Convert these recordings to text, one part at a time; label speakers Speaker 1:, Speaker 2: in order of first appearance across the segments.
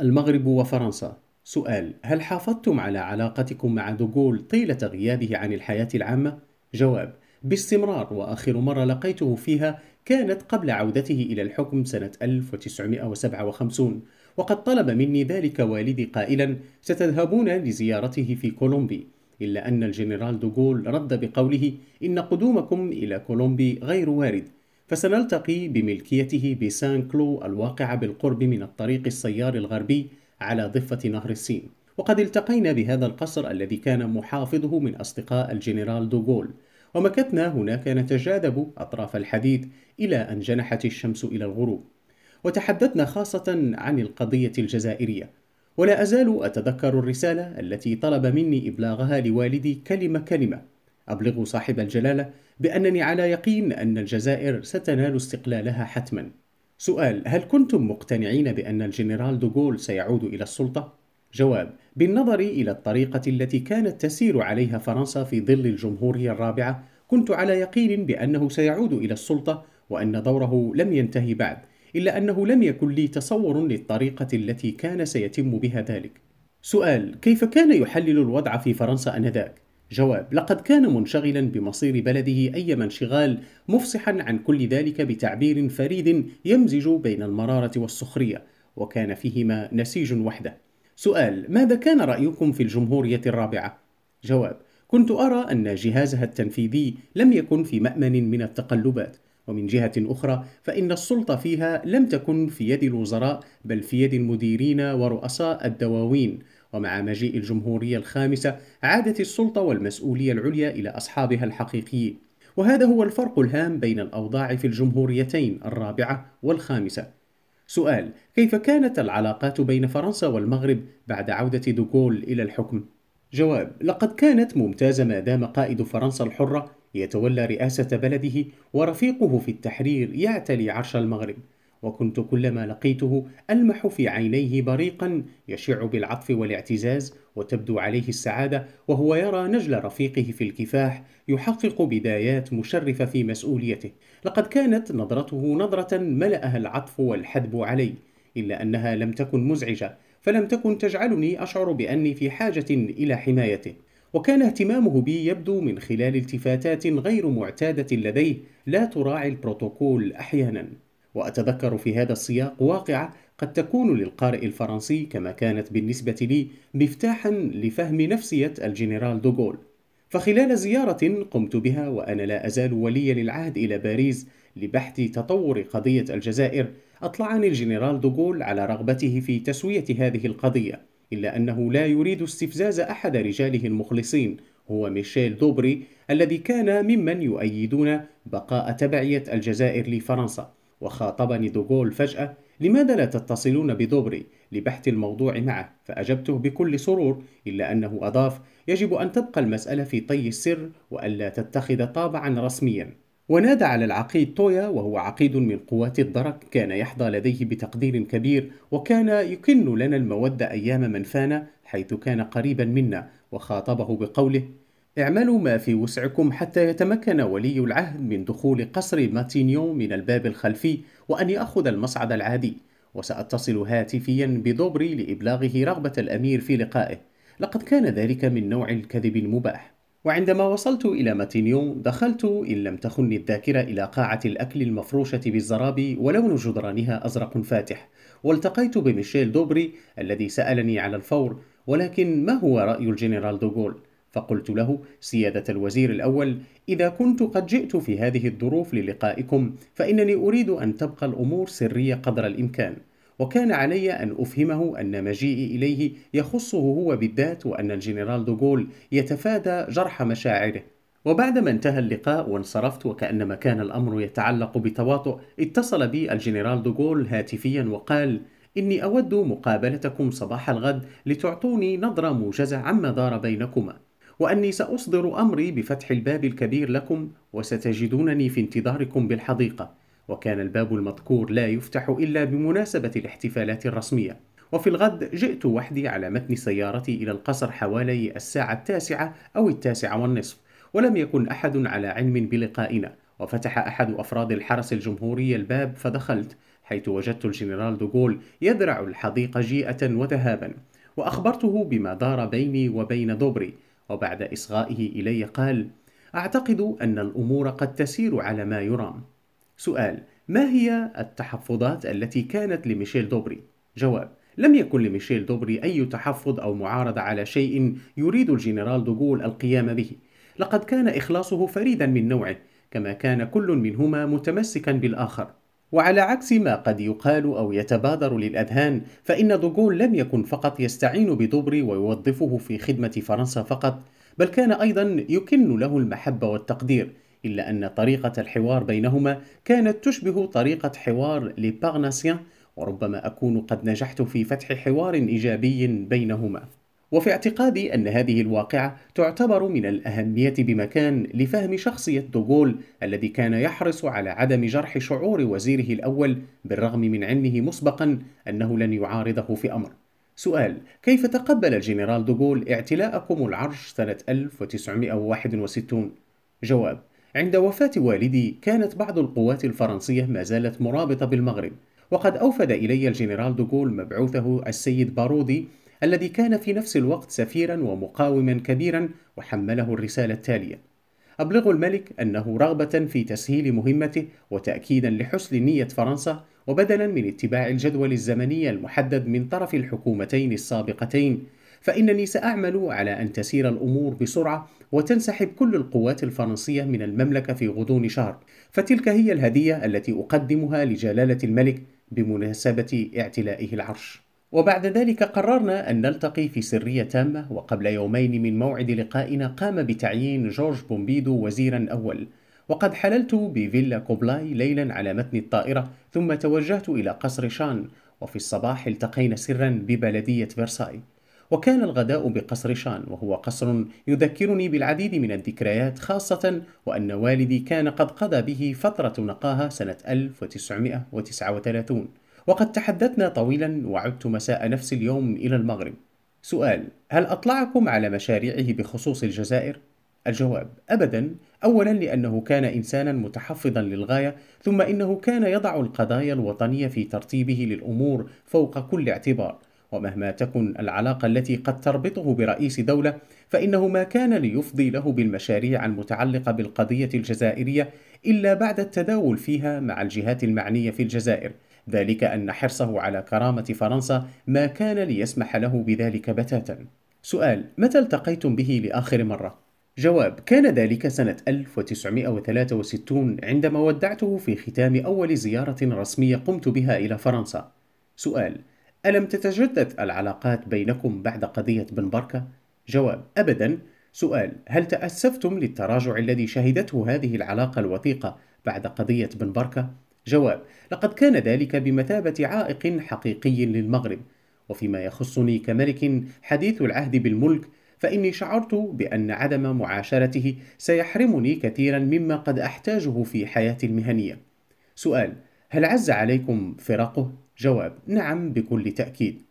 Speaker 1: المغرب وفرنسا سؤال هل حافظتم على علاقتكم مع دوغول طيلة غيابه عن الحياة العامة؟ جواب باستمرار وآخر مرة لقيته فيها كانت قبل عودته إلى الحكم سنة 1957 وقد طلب مني ذلك والدي قائلا ستذهبون لزيارته في كولومبي إلا أن الجنرال دوغول رد بقوله إن قدومكم إلى كولومبي غير وارد فسنلتقي بملكيته بسان كلو الواقعة بالقرب من الطريق السيار الغربي على ضفة نهر السين وقد التقينا بهذا القصر الذي كان محافظه من أصدقاء الجنرال دوغول ومكثنا هناك نتجاذب أطراف الحديث إلى أن جنحت الشمس إلى الغروب وتحدثنا خاصة عن القضية الجزائرية ولا أزال أتذكر الرسالة التي طلب مني إبلاغها لوالدي كلمة كلمة أبلغ صاحب الجلالة بأنني على يقين أن الجزائر ستنال استقلالها حتما. سؤال: هل كنتم مقتنعين بأن الجنرال دوغول سيعود إلى السلطة؟ جواب: بالنظر إلى الطريقة التي كانت تسير عليها فرنسا في ظل الجمهورية الرابعة، كنت على يقين بأنه سيعود إلى السلطة وأن دوره لم ينتهي بعد، إلا أنه لم يكن لي تصور للطريقة التي كان سيتم بها ذلك. سؤال: كيف كان يحلل الوضع في فرنسا آنذاك؟ جواب لقد كان منشغلا بمصير بلده أيما انشغال مفصحا عن كل ذلك بتعبير فريد يمزج بين المرارة والسخرية وكان فيهما نسيج وحده سؤال ماذا كان رأيكم في الجمهورية الرابعة؟ جواب كنت أرى أن جهازها التنفيذي لم يكن في مأمن من التقلبات ومن جهة أخرى فإن السلطة فيها لم تكن في يد الوزراء بل في يد المديرين ورؤساء الدواوين ومع مجيء الجمهورية الخامسة عادت السلطة والمسؤولية العليا إلى أصحابها الحقيقيين وهذا هو الفرق الهام بين الأوضاع في الجمهوريتين الرابعة والخامسة سؤال كيف كانت العلاقات بين فرنسا والمغرب بعد عودة دوغول إلى الحكم؟ جواب لقد كانت ممتازة ما دام قائد فرنسا الحرة يتولى رئاسة بلده ورفيقه في التحرير يعتلي عرش المغرب وكنت كلما لقيته ألمح في عينيه بريقا يشع بالعطف والاعتزاز وتبدو عليه السعادة وهو يرى نجل رفيقه في الكفاح يحقق بدايات مشرفة في مسؤوليته لقد كانت نظرته نظرة ملأها العطف والحدب علي إلا أنها لم تكن مزعجة فلم تكن تجعلني أشعر بأني في حاجة إلى حمايته وكان اهتمامه بي يبدو من خلال التفاتات غير معتادة لديه لا تراعي البروتوكول أحياناً وأتذكر في هذا السياق واقعة قد تكون للقارئ الفرنسي كما كانت بالنسبة لي مفتاحا لفهم نفسية الجنرال دوغول فخلال زيارة قمت بها وأنا لا أزال وليا للعهد إلى باريس لبحث تطور قضية الجزائر أطلعني الجنرال دوغول على رغبته في تسوية هذه القضية إلا أنه لا يريد استفزاز أحد رجاله المخلصين هو ميشيل دوبري الذي كان ممن يؤيدون بقاء تبعية الجزائر لفرنسا وخاطبني دوغول فجأة لماذا لا تتصلون بدوبري لبحث الموضوع معه فأجبته بكل سرور إلا أنه أضاف يجب أن تبقى المسألة في طي السر وألا تتخذ طابعا رسميا ونادى على العقيد تويا وهو عقيد من قوات الدرك كان يحظى لديه بتقدير كبير وكان يكن لنا المودة أيام من فانا حيث كان قريبا منا وخاطبه بقوله اعملوا ما في وسعكم حتى يتمكن ولي العهد من دخول قصر ماتينيون من الباب الخلفي وأن يأخذ المصعد العادي وسأتصل هاتفيا بدوبري لإبلاغه رغبة الأمير في لقائه لقد كان ذلك من نوع الكذب المباح وعندما وصلت إلى ماتينيون دخلت إن لم تخني الذاكرة إلى قاعة الأكل المفروشة بالزرابي ولون جدرانها أزرق فاتح والتقيت بميشيل دوبري الذي سألني على الفور ولكن ما هو رأي الجنرال دوغول؟ فقلت له سيادة الوزير الأول إذا كنت قد جئت في هذه الظروف للقائكم فإنني أريد أن تبقى الأمور سرية قدر الإمكان وكان علي أن أفهمه أن مجيئي إليه يخصه هو بالذات وأن الجنرال دوغول يتفادى جرح مشاعره وبعدما انتهى اللقاء وانصرفت وكأنما كان الأمر يتعلق بتواطؤ اتصل بي الجنرال دوغول هاتفيا وقال إني أود مقابلتكم صباح الغد لتعطوني نظرة موجزة عما دار بينكما وأني سأصدر أمري بفتح الباب الكبير لكم وستجدونني في انتظاركم بالحديقة وكان الباب المذكور لا يفتح إلا بمناسبة الاحتفالات الرسمية وفي الغد جئت وحدي على متن سيارتي إلى القصر حوالي الساعة التاسعة أو التاسعة والنصف ولم يكن أحد على علم بلقائنا وفتح أحد أفراد الحرس الجمهوري الباب فدخلت حيث وجدت الجنرال دوغول يذرع الحديقة جيئة وذهابا وأخبرته بما دار بيني وبين دوبري وبعد إصغائه إلي قال أعتقد أن الأمور قد تسير على ما يرام سؤال ما هي التحفظات التي كانت لميشيل دوبري؟ جواب لم يكن لميشيل دوبري أي تحفظ أو معارضة على شيء يريد الجنرال دوغول القيام به لقد كان إخلاصه فريدا من نوعه كما كان كل منهما متمسكا بالآخر وعلى عكس ما قد يقال أو يتبادر للأذهان فإن دوغول لم يكن فقط يستعين بدوبري ويوظفه في خدمة فرنسا فقط بل كان أيضا يكن له المحبة والتقدير إلا أن طريقة الحوار بينهما كانت تشبه طريقة حوار لبارناسيان وربما أكون قد نجحت في فتح حوار إيجابي بينهما وفي اعتقادي أن هذه الواقعة تعتبر من الأهمية بمكان لفهم شخصية دوغول الذي كان يحرص على عدم جرح شعور وزيره الأول بالرغم من علمه مسبقا أنه لن يعارضه في أمر سؤال كيف تقبل الجنرال دوغول اعتلاءكم العرش سنة 1961؟ جواب عند وفاة والدي كانت بعض القوات الفرنسية ما زالت مرابطة بالمغرب وقد أوفد إلي الجنرال دوغول مبعوثه السيد بارودي الذي كان في نفس الوقت سفيرا ومقاوما كبيرا وحمله الرسالة التالية أبلغوا الملك أنه رغبة في تسهيل مهمته وتأكيدا لحسن نية فرنسا وبدلا من اتباع الجدول الزمني المحدد من طرف الحكومتين السابقتين فإنني سأعمل على أن تسير الأمور بسرعة وتنسحب كل القوات الفرنسية من المملكة في غضون شهر فتلك هي الهدية التي أقدمها لجلالة الملك بمناسبة اعتلائه العرش وبعد ذلك قررنا أن نلتقي في سرية تامة وقبل يومين من موعد لقائنا قام بتعيين جورج بومبيدو وزيرا أول وقد حللت بفيلا كوبلاي ليلا على متن الطائرة ثم توجهت إلى قصر شان وفي الصباح التقينا سرا ببلدية فرساي وكان الغداء بقصر شان وهو قصر يذكرني بالعديد من الذكريات خاصة وأن والدي كان قد قضى به فترة نقاها سنة 1939 وقد تحدثنا طويلا وعدت مساء نفس اليوم إلى المغرب سؤال هل أطلعكم على مشاريعه بخصوص الجزائر؟ الجواب أبدا أولا لأنه كان إنسانا متحفظا للغاية ثم إنه كان يضع القضايا الوطنية في ترتيبه للأمور فوق كل اعتبار ومهما تكن العلاقة التي قد تربطه برئيس دولة فإنه ما كان ليفضي له بالمشاريع المتعلقة بالقضية الجزائرية إلا بعد التداول فيها مع الجهات المعنية في الجزائر ذلك أن حرصه على كرامة فرنسا ما كان ليسمح له بذلك بتاتا سؤال متى التقيتم به لآخر مرة؟ جواب كان ذلك سنة 1963 عندما ودعته في ختام أول زيارة رسمية قمت بها إلى فرنسا سؤال ألم تتجدد العلاقات بينكم بعد قضية بن بركة؟ جواب أبدا سؤال هل تأسفتم للتراجع الذي شهدته هذه العلاقة الوثيقة بعد قضية بن بركة؟ جواب لقد كان ذلك بمثابة عائق حقيقي للمغرب وفيما يخصني كملك حديث العهد بالملك فإني شعرت بأن عدم معاشرته سيحرمني كثيرا مما قد أحتاجه في حياتي المهنية سؤال هل عز عليكم فراقه؟ جواب نعم بكل تأكيد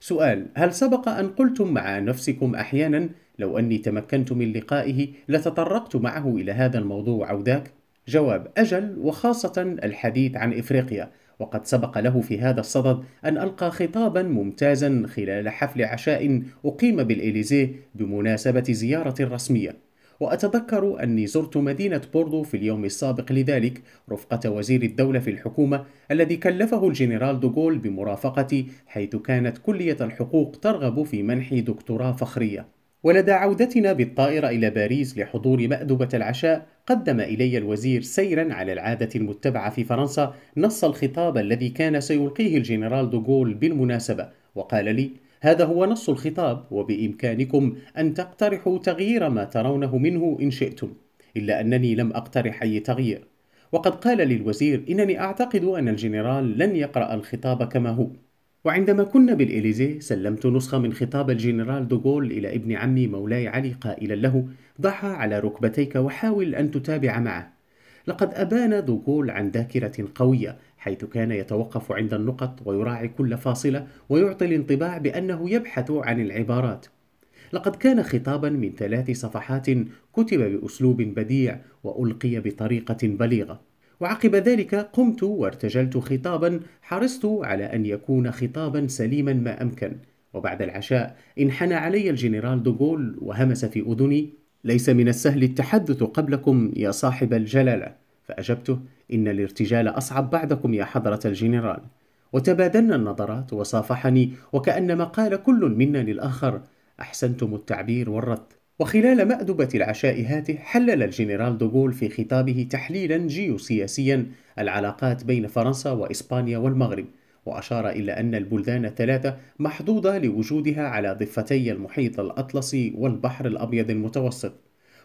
Speaker 1: سؤال هل سبق أن قلتم مع نفسكم أحيانا لو أني تمكنت من لقائه لتطرقت معه إلى هذا الموضوع أو ذاك؟ جواب أجل وخاصة الحديث عن إفريقيا وقد سبق له في هذا الصدد أن ألقى خطابا ممتازا خلال حفل عشاء أقيم بالإليزيه بمناسبة زيارة رسمية وأتذكر أني زرت مدينة بوردو في اليوم السابق لذلك رفقة وزير الدولة في الحكومة الذي كلفه الجنرال دوغول بمرافقتي حيث كانت كلية الحقوق ترغب في منحي دكتوراه فخرية ولدى عودتنا بالطائرة إلى باريس لحضور مأدبة العشاء قدم إلي الوزير سيرا على العادة المتبعة في فرنسا نص الخطاب الذي كان سيلقيه الجنرال دوغول بالمناسبة وقال لي هذا هو نص الخطاب وبإمكانكم أن تقترحوا تغيير ما ترونه منه إن شئتم إلا أنني لم أقترح أي تغيير وقد قال للوزير إنني أعتقد أن الجنرال لن يقرأ الخطاب كما هو وعندما كنا بالإليزي سلمت نسخة من خطاب الجنرال دوغول إلى ابن عمي مولاي علي قائلا له ضعها على ركبتيك وحاول أن تتابع معه لقد أبان دوغول عن ذاكرة قوية حيث كان يتوقف عند النقط ويراعي كل فاصلة ويعطي الانطباع بأنه يبحث عن العبارات لقد كان خطابا من ثلاث صفحات كتب بأسلوب بديع وألقي بطريقة بليغة وعقب ذلك قمت وارتجلت خطابا حرصت على أن يكون خطابا سليما ما أمكن وبعد العشاء انحنى علي الجنرال دوغول وهمس في أذني ليس من السهل التحدث قبلكم يا صاحب الجلالة فأجبته إن الارتجال أصعب بعدكم يا حضرة الجنرال وتبادلنا النظرات وصافحني وكأنما قال كل منا للآخر أحسنتم التعبير والرد وخلال مأدبة العشاء هاته حلل الجنرال دوغول في خطابه تحليلا جيوسياسيا العلاقات بين فرنسا وإسبانيا والمغرب وأشار إلى أن البلدان الثلاثة محظوظة لوجودها على ضفتي المحيط الأطلسي والبحر الأبيض المتوسط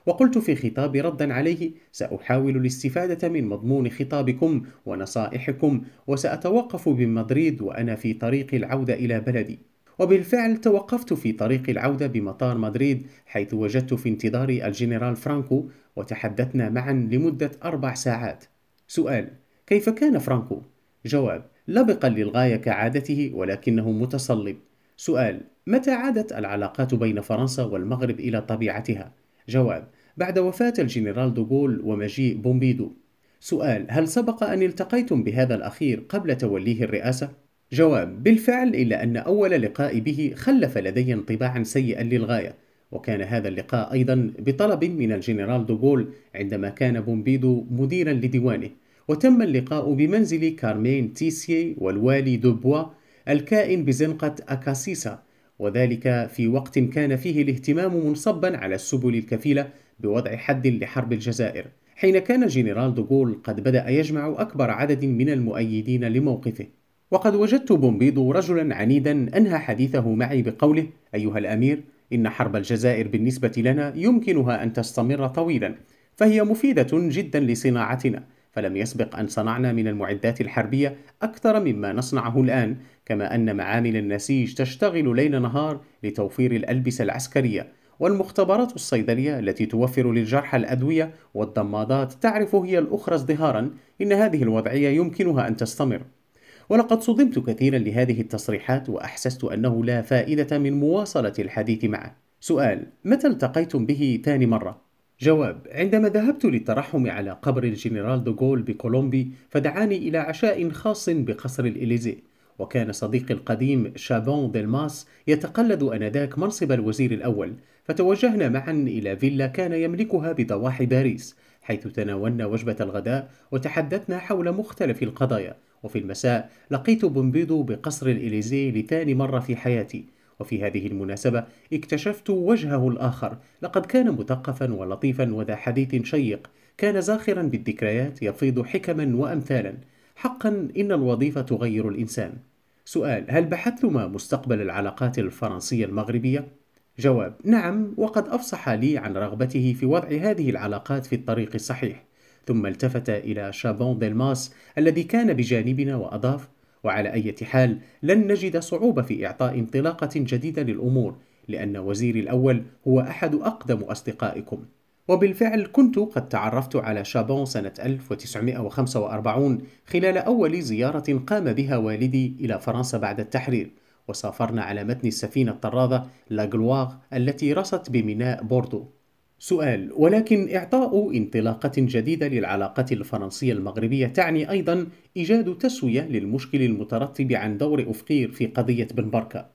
Speaker 1: وقلت في خطابي ردا عليه سأحاول الاستفادة من مضمون خطابكم ونصائحكم وسأتوقف بمدريد وأنا في طريق العودة إلى بلدي وبالفعل توقفت في طريق العودة بمطار مدريد حيث وجدت في انتظاري الجنرال فرانكو وتحدثنا معا لمدة أربع ساعات سؤال كيف كان فرانكو؟ جواب لبقا للغاية كعادته ولكنه متصلب سؤال متى عادت العلاقات بين فرنسا والمغرب إلى طبيعتها؟ جواب بعد وفاة الجنرال دوغول ومجيء بومبيدو سؤال هل سبق أن التقيتم بهذا الأخير قبل توليه الرئاسة؟ جواب بالفعل إلا أن أول لقاء به خلف لدي انطباعا سيئا للغاية وكان هذا اللقاء أيضا بطلب من الجنرال دوغول عندما كان بومبيدو مديرا لديوانه وتم اللقاء بمنزل كارمين تيسي والوالي دوبوا الكائن بزنقة أكاسيسا وذلك في وقت كان فيه الاهتمام منصبا على السبل الكفيلة بوضع حد لحرب الجزائر حين كان الجنرال دوغول قد بدأ يجمع أكبر عدد من المؤيدين لموقفه وقد وجدت بومبيدو رجلا عنيدا أنهى حديثه معي بقوله أيها الأمير إن حرب الجزائر بالنسبة لنا يمكنها أن تستمر طويلا فهي مفيدة جدا لصناعتنا فلم يسبق أن صنعنا من المعدات الحربية أكثر مما نصنعه الآن كما أن معامل النسيج تشتغل ليل نهار لتوفير الألبسة العسكرية والمختبرات الصيدلية التي توفر للجرحى الأدوية والضمادات تعرف هي الأخرى ازدهارا إن هذه الوضعية يمكنها أن تستمر ولقد صدمت كثيرا لهذه التصريحات وأحسست أنه لا فائدة من مواصلة الحديث معه سؤال متى التقيتم به ثاني مرة؟ جواب عندما ذهبت للترحم على قبر الجنرال دوغول بكولومبي فدعاني إلى عشاء خاص بقصر الإليزي وكان صديقي القديم شابون ديلماس يتقلد أنذاك منصب الوزير الأول فتوجهنا معا إلى فيلا كان يملكها بضواحي باريس حيث تناولنا وجبة الغداء وتحدثنا حول مختلف القضايا وفي المساء لقيت بومبيدو بقصر الإليزي لثاني مرة في حياتي وفي هذه المناسبة اكتشفت وجهه الآخر لقد كان مثقفا ولطيفا وذا حديث شيق كان زاخرا بالذكريات يفيض حكما وأمثالا حقا إن الوظيفة تغير الإنسان سؤال هل بحثتما مستقبل العلاقات الفرنسية المغربية؟ جواب نعم وقد أفصح لي عن رغبته في وضع هذه العلاقات في الطريق الصحيح ثم التفت إلى شابون ديلماس الذي كان بجانبنا وأضاف وعلى أي حال لن نجد صعوبة في إعطاء انطلاقة جديدة للأمور لأن وزيري الأول هو أحد أقدم أصدقائكم وبالفعل كنت قد تعرفت على شابون سنة 1945 خلال أول زيارة قام بها والدي إلى فرنسا بعد التحرير وسافرنا على متن السفينة الطرادة لاغلواغ التي رست بميناء بوردو سؤال ولكن إعطاء انطلاقة جديدة للعلاقة الفرنسية المغربية تعني أيضا إيجاد تسوية للمشكل المترتب عن دور أفقير في قضية بن بركة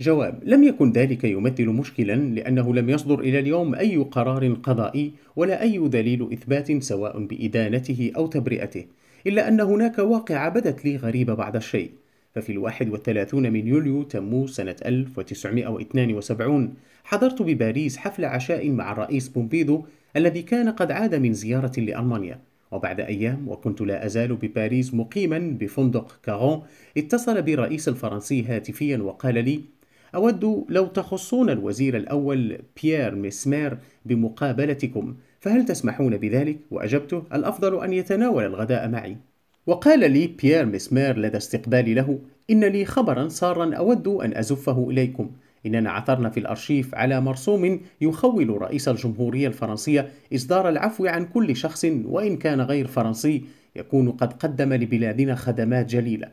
Speaker 1: جواب لم يكن ذلك يمثل مشكلا لأنه لم يصدر إلى اليوم أي قرار قضائي ولا أي دليل إثبات سواء بإدانته أو تبرئته إلا أن هناك واقعة بدت لي غريبة بعض الشيء ففي الواحد والثلاثون من يوليو تموز سنة 1972 حضرت بباريس حفل عشاء مع الرئيس بومبيدو الذي كان قد عاد من زيارة لألمانيا وبعد أيام وكنت لا أزال بباريس مقيما بفندق كارون اتصل بي الرئيس الفرنسي هاتفيا وقال لي أود لو تخصون الوزير الأول بيير ميسمير بمقابلتكم فهل تسمحون بذلك؟ وأجبته الأفضل أن يتناول الغداء معي وقال لي بيير ميسمير لدى استقبالي له إن لي خبرا سارا أود أن أزفه إليكم إننا عثرنا في الأرشيف على مرسوم يخول رئيس الجمهورية الفرنسية إصدار العفو عن كل شخص وإن كان غير فرنسي يكون قد قدم لبلادنا خدمات جليلة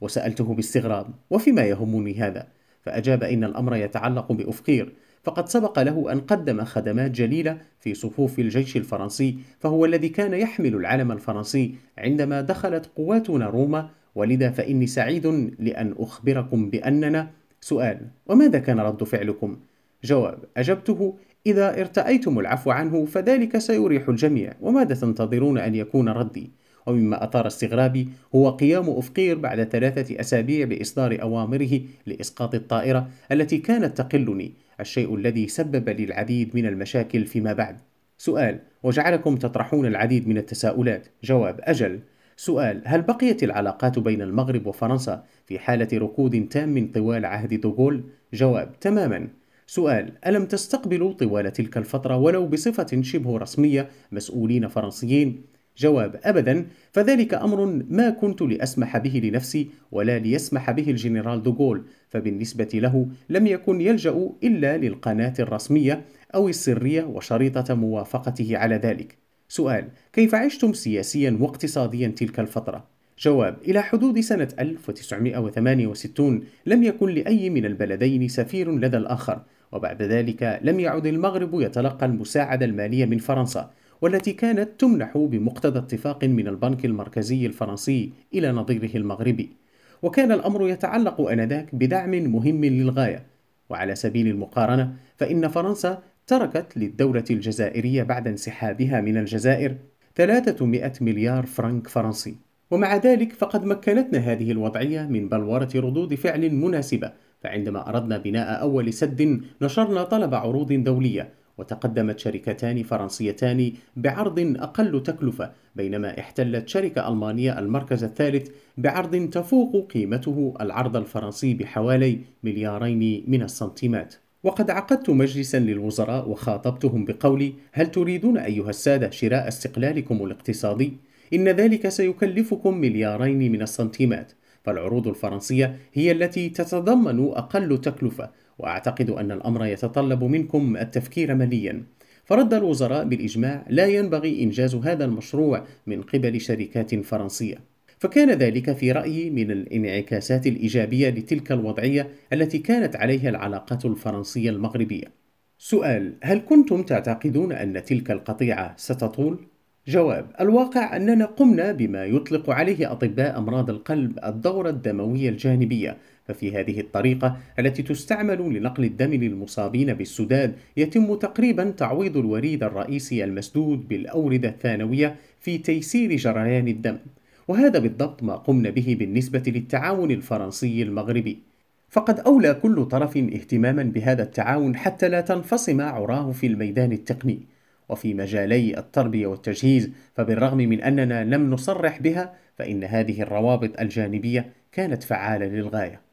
Speaker 1: وسألته باستغراب وفيما يهمني هذا فأجاب إن الأمر يتعلق بأفقير فقد سبق له أن قدم خدمات جليلة في صفوف الجيش الفرنسي فهو الذي كان يحمل العلم الفرنسي عندما دخلت قواتنا روما ولذا فإني سعيد لأن أخبركم بأننا سؤال وماذا كان رد فعلكم؟ جواب أجبته إذا ارتأيتم العفو عنه فذلك سيريح الجميع وماذا تنتظرون أن يكون ردي؟ ومما أثار استغرابي هو قيام أفقير بعد ثلاثة أسابيع بإصدار أوامره لإسقاط الطائرة التي كانت تقلني الشيء الذي سبب لي العديد من المشاكل فيما بعد سؤال وجعلكم تطرحون العديد من التساؤلات جواب أجل سؤال هل بقيت العلاقات بين المغرب وفرنسا في حالة ركود تام طوال عهد دوغول؟ جواب تماما سؤال ألم تستقبلوا طوال تلك الفترة ولو بصفة شبه رسمية مسؤولين فرنسيين؟ جواب أبدا فذلك أمر ما كنت لأسمح به لنفسي ولا ليسمح به الجنرال دوغول فبالنسبة له لم يكن يلجأ إلا للقناة الرسمية أو السرية وشريطة موافقته على ذلك سؤال كيف عشتم سياسيا واقتصاديا تلك الفترة؟ جواب إلى حدود سنة 1968 لم يكن لأي من البلدين سفير لدى الآخر وبعد ذلك لم يعد المغرب يتلقى المساعدة المالية من فرنسا والتي كانت تمنح بمقتضى اتفاق من البنك المركزي الفرنسي إلى نظيره المغربي وكان الأمر يتعلق آنذاك بدعم مهم للغاية وعلى سبيل المقارنة فإن فرنسا تركت للدولة الجزائرية بعد انسحابها من الجزائر 300 مليار فرنك فرنسي ومع ذلك فقد مكنتنا هذه الوضعية من بلورة ردود فعل مناسبة فعندما أردنا بناء أول سد نشرنا طلب عروض دولية وتقدمت شركتان فرنسيتان بعرض أقل تكلفة بينما احتلت شركة ألمانية المركز الثالث بعرض تفوق قيمته العرض الفرنسي بحوالي مليارين من السنتيمات وقد عقدت مجلسا للوزراء وخاطبتهم بقولي هل تريدون أيها السادة شراء استقلالكم الاقتصادي؟ إن ذلك سيكلفكم مليارين من السنتيمات فالعروض الفرنسية هي التي تتضمن أقل تكلفة وأعتقد أن الأمر يتطلب منكم التفكير ماليا فرد الوزراء بالإجماع لا ينبغي إنجاز هذا المشروع من قبل شركات فرنسية فكان ذلك في رأيي من الانعكاسات الإيجابية لتلك الوضعية التي كانت عليها العلاقات الفرنسية المغربية. سؤال: هل كنتم تعتقدون أن تلك القطيعة ستطول؟ جواب: الواقع أننا قمنا بما يطلق عليه أطباء أمراض القلب الدورة الدموية الجانبية، ففي هذه الطريقة التي تستعمل لنقل الدم للمصابين بالسداد يتم تقريبا تعويض الوريد الرئيسي المسدود بالأوردة الثانوية في تيسير جريان الدم. وهذا بالضبط ما قمنا به بالنسبة للتعاون الفرنسي المغربي فقد أولى كل طرف اهتماما بهذا التعاون حتى لا تنفصم عراه في الميدان التقني وفي مجالي التربية والتجهيز فبالرغم من أننا لم نصرح بها فإن هذه الروابط الجانبية كانت فعالة للغاية